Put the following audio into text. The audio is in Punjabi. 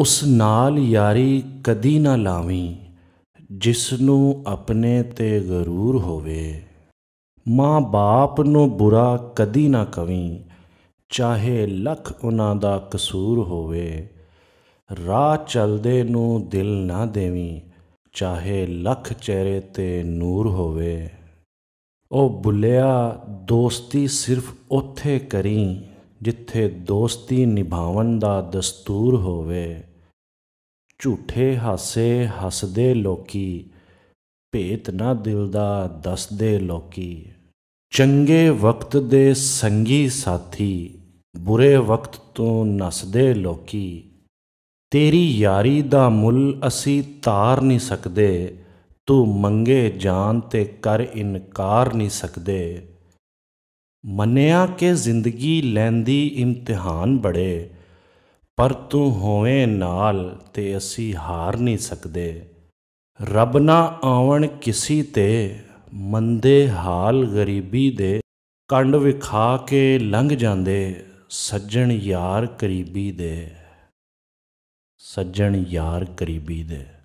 ਉਸ ਨਾਲ ਯਾਰੀ ਕਦੀ ਨਾ ਲਾਵੀ ਜਿਸ ਨੂੰ ਆਪਣੇ ਤੇ ਗਰੂਰ ਹੋਵੇ ਮਾਂ ਬਾਪ ਨੂੰ ਬੁਰਾ ਕਦੀ ਨਾ ਕਵੀ ਚਾਹੇ ਲੱਖ ਉਹਨਾਂ ਦਾ ਕਸੂਰ ਹੋਵੇ ਰਾਹ ਚਲਦੇ ਨੂੰ ਦਿਲ ਨਾ ਦੇਵੀ ਚਾਹੇ ਲੱਖ ਚਿਹਰੇ ਤੇ ਨੂਰ ਹੋਵੇ ਉਹ ਬੁੱਲਿਆ ਦੋਸਤੀ ਸਿਰਫ ਉੱਥੇ ਕਰੀ ਜਿੱਥੇ ਦੋਸਤੀ ਨਿਭਾਉਣ ਦਾ ਦਸਤੂਰ ਹੋਵੇ ਝੂਠੇ ਹਾਸੇ ਹੱਸਦੇ ਲੋਕੀ ਭੇਤ ਨਾ ਦਿਲ ਦਾ ਦੱਸਦੇ ਲੋਕੀ ਚੰਗੇ ਵਕਤ ਦੇ ਸੰਗੀ ਸਾਥੀ ਬੁਰੇ ਵਕਤ ਤੋਂ ਨਸਦੇ ਲੋਕੀ ਤੇਰੀ ਯਾਰੀ ਦਾ ਮੁੱਲ ਅਸੀਂ ਤਾਰ ਨਹੀਂ ਸਕਦੇ ਤੂੰ ਮੰਗੇ ਜਾਨ ਤੇ ਕਰ ਇਨਕਾਰ ਨਹੀਂ ਸਕਦੇ ਮੰਨਿਆ ਕਿ ਜ਼ਿੰਦਗੀ ਲੈਂਦੀ ਇਮਤਿਹਾਨ ਬੜੇ ਪਰ ਤੂੰ ਹੋਵੇਂ ਨਾਲ ਤੇ ਅਸੀਂ ਹਾਰ ਨਹੀਂ ਸਕਦੇ ਰੱਬ ਨਾ ਆਵਣ ਕਿਸੇ ਤੇ ਮੰਦੇ ਹਾਲ ਗਰੀਬੀ ਦੇ ਕੰਡ ਵਿਖਾ ਕੇ ਲੰਘ ਜਾਂਦੇ ਸੱਜਣ ਯਾਰ ਕਰੀਬੀ ਦੇ ਸੱਜਣ ਯਾਰ ਕਰੀਬੀ ਦੇ